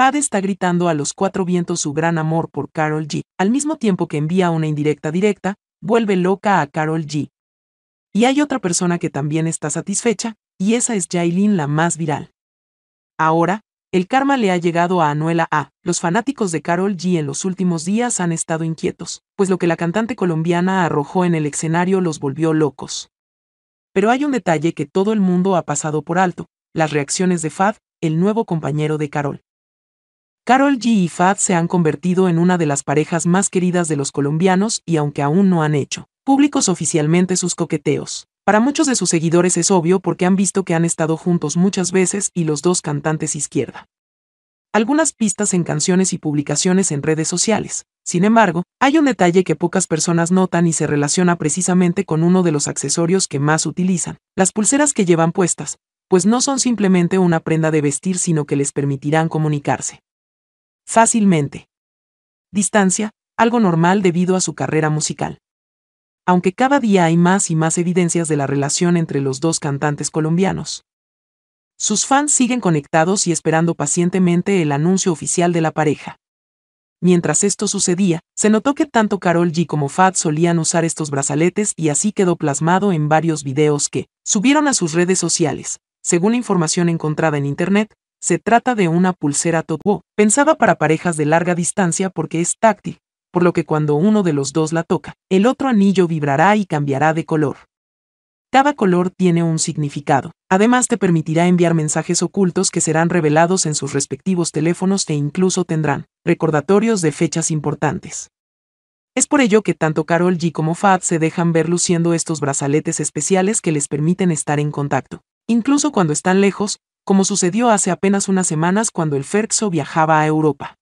Fad está gritando a los cuatro vientos su gran amor por Carol G, al mismo tiempo que envía una indirecta directa, vuelve loca a Carol G. Y hay otra persona que también está satisfecha, y esa es Jailin la más viral. Ahora, el karma le ha llegado a Anuela A. Los fanáticos de Carol G en los últimos días han estado inquietos, pues lo que la cantante colombiana arrojó en el escenario los volvió locos. Pero hay un detalle que todo el mundo ha pasado por alto, las reacciones de Fad, el nuevo compañero de Carol. Carol G y Fad se han convertido en una de las parejas más queridas de los colombianos y aunque aún no han hecho públicos oficialmente sus coqueteos. Para muchos de sus seguidores es obvio porque han visto que han estado juntos muchas veces y los dos cantantes izquierda. Algunas pistas en canciones y publicaciones en redes sociales. Sin embargo, hay un detalle que pocas personas notan y se relaciona precisamente con uno de los accesorios que más utilizan, las pulseras que llevan puestas, pues no son simplemente una prenda de vestir sino que les permitirán comunicarse. Fácilmente. Distancia, algo normal debido a su carrera musical. Aunque cada día hay más y más evidencias de la relación entre los dos cantantes colombianos. Sus fans siguen conectados y esperando pacientemente el anuncio oficial de la pareja. Mientras esto sucedía, se notó que tanto Carol G como Fat solían usar estos brazaletes y así quedó plasmado en varios videos que subieron a sus redes sociales. Según información encontrada en Internet, se trata de una pulsera Totwo, pensada para parejas de larga distancia porque es táctil, por lo que cuando uno de los dos la toca, el otro anillo vibrará y cambiará de color. Cada color tiene un significado. Además te permitirá enviar mensajes ocultos que serán revelados en sus respectivos teléfonos e incluso tendrán recordatorios de fechas importantes. Es por ello que tanto Carol G como Fat se dejan ver luciendo estos brazaletes especiales que les permiten estar en contacto, incluso cuando están lejos, como sucedió hace apenas unas semanas cuando el Ferxo viajaba a Europa.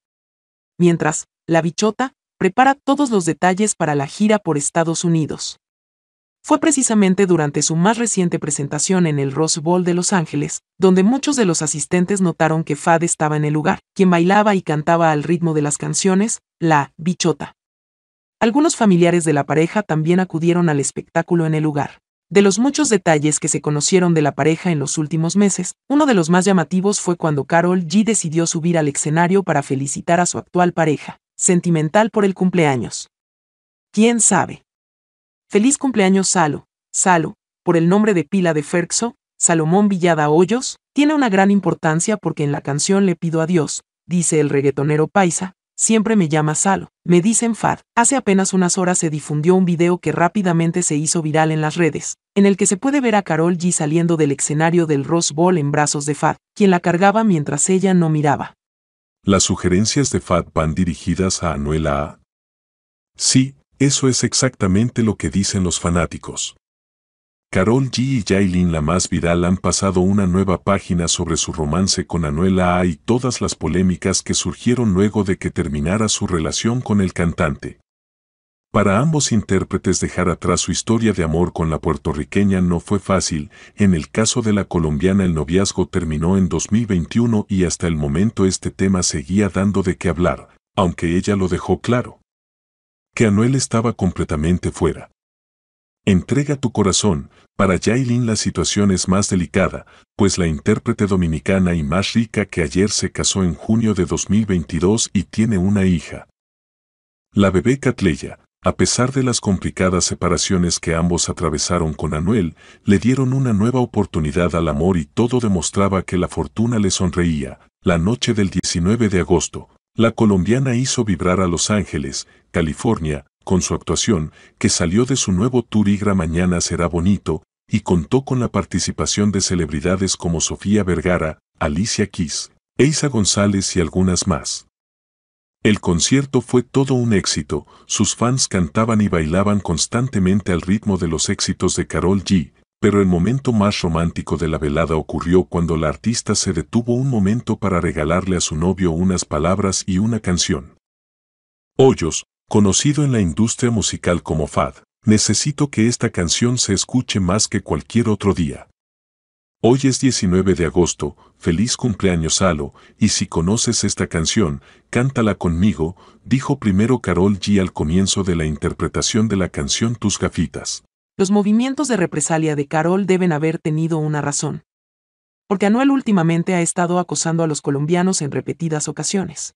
Mientras, la bichota prepara todos los detalles para la gira por Estados Unidos. Fue precisamente durante su más reciente presentación en el Rose Bowl de Los Ángeles, donde muchos de los asistentes notaron que Fad estaba en el lugar, quien bailaba y cantaba al ritmo de las canciones, la bichota. Algunos familiares de la pareja también acudieron al espectáculo en el lugar. De los muchos detalles que se conocieron de la pareja en los últimos meses, uno de los más llamativos fue cuando Carol G decidió subir al escenario para felicitar a su actual pareja, sentimental por el cumpleaños. ¿Quién sabe? Feliz cumpleaños Salo, Salo, por el nombre de pila de Ferxo, Salomón Villada Hoyos, tiene una gran importancia porque en la canción Le pido a Dios, dice el reggaetonero paisa, siempre me llama Salo, me dicen Fad. Hace apenas unas horas se difundió un video que rápidamente se hizo viral en las redes, en el que se puede ver a Carol G saliendo del escenario del Rose Bowl en brazos de Fad, quien la cargaba mientras ella no miraba. Las sugerencias de Fad van dirigidas a Anuela A. Sí, eso es exactamente lo que dicen los fanáticos. Carol G y Jailin la más viral han pasado una nueva página sobre su romance con Anuela A y todas las polémicas que surgieron luego de que terminara su relación con el cantante. Para ambos intérpretes dejar atrás su historia de amor con la puertorriqueña no fue fácil, en el caso de la colombiana el noviazgo terminó en 2021 y hasta el momento este tema seguía dando de qué hablar, aunque ella lo dejó claro. Que Anuel estaba completamente fuera Entrega tu corazón. Para Yailin la situación es más delicada, pues la intérprete dominicana y más rica que ayer se casó en junio de 2022 y tiene una hija. La bebé Catleya, a pesar de las complicadas separaciones que ambos atravesaron con Anuel, le dieron una nueva oportunidad al amor y todo demostraba que la fortuna le sonreía. La noche del 19 de agosto, la colombiana hizo vibrar a Los Ángeles, California, con su actuación, que salió de su nuevo tour Igra Mañana Será Bonito, y contó con la participación de celebridades como Sofía Vergara, Alicia Keys, Eisa González y algunas más. El concierto fue todo un éxito, sus fans cantaban y bailaban constantemente al ritmo de los éxitos de Carol G, pero el momento más romántico de la velada ocurrió cuando la artista se detuvo un momento para regalarle a su novio unas palabras y una canción. Hoyos, conocido en la industria musical como Fad, necesito que esta canción se escuche más que cualquier otro día. Hoy es 19 de agosto, feliz cumpleaños Salo, y si conoces esta canción, cántala conmigo, dijo primero Carol G al comienzo de la interpretación de la canción Tus gafitas. Los movimientos de represalia de Carol deben haber tenido una razón. Porque Anuel últimamente ha estado acosando a los colombianos en repetidas ocasiones.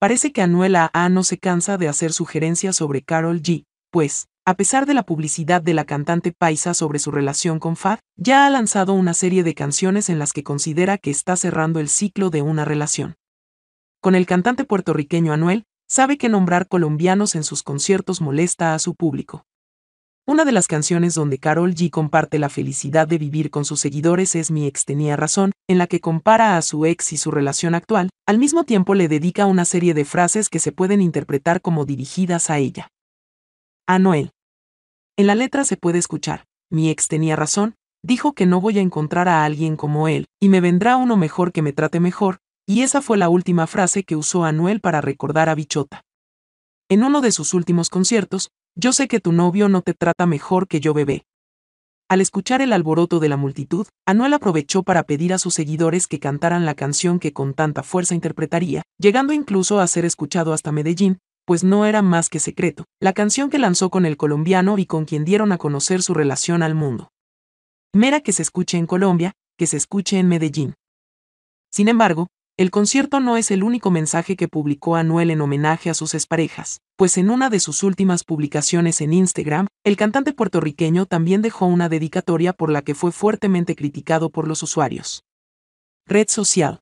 Parece que Anuel A no se cansa de hacer sugerencias sobre Carol G, pues, a pesar de la publicidad de la cantante paisa sobre su relación con Fad, ya ha lanzado una serie de canciones en las que considera que está cerrando el ciclo de una relación. Con el cantante puertorriqueño Anuel, sabe que nombrar colombianos en sus conciertos molesta a su público. Una de las canciones donde Carol G comparte la felicidad de vivir con sus seguidores es Mi ex tenía razón, en la que compara a su ex y su relación actual, al mismo tiempo le dedica una serie de frases que se pueden interpretar como dirigidas a ella. A Noel. En la letra se puede escuchar, mi ex tenía razón, dijo que no voy a encontrar a alguien como él, y me vendrá uno mejor que me trate mejor, y esa fue la última frase que usó Anuel para recordar a Bichota. En uno de sus últimos conciertos, yo sé que tu novio no te trata mejor que yo bebé. Al escuchar el alboroto de la multitud, Anuel aprovechó para pedir a sus seguidores que cantaran la canción que con tanta fuerza interpretaría, llegando incluso a ser escuchado hasta Medellín, pues no era más que secreto, la canción que lanzó con el colombiano y con quien dieron a conocer su relación al mundo. Mera que se escuche en Colombia, que se escuche en Medellín. Sin embargo, el concierto no es el único mensaje que publicó Anuel en homenaje a sus exparejas, pues en una de sus últimas publicaciones en Instagram, el cantante puertorriqueño también dejó una dedicatoria por la que fue fuertemente criticado por los usuarios. Red social.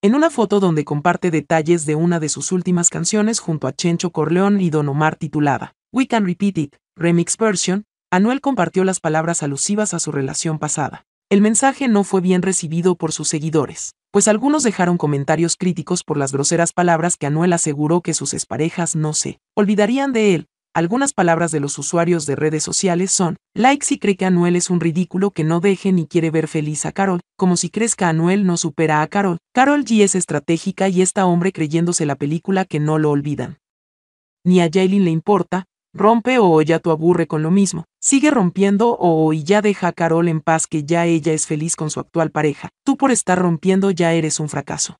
En una foto donde comparte detalles de una de sus últimas canciones junto a Chencho Corleón y Don Omar titulada We Can Repeat It, Remix Version, Anuel compartió las palabras alusivas a su relación pasada. El mensaje no fue bien recibido por sus seguidores, pues algunos dejaron comentarios críticos por las groseras palabras que Anuel aseguró que sus exparejas no se olvidarían de él. Algunas palabras de los usuarios de redes sociales son, like si cree que Anuel es un ridículo que no deje ni quiere ver feliz a Carol, como si crezca Anuel no supera a Carol. Carol G es estratégica y está hombre creyéndose la película que no lo olvidan. Ni a Jaylin le importa, Rompe o ya tú aburre con lo mismo. Sigue rompiendo o y ya deja a Carol en paz que ya ella es feliz con su actual pareja. Tú por estar rompiendo ya eres un fracaso.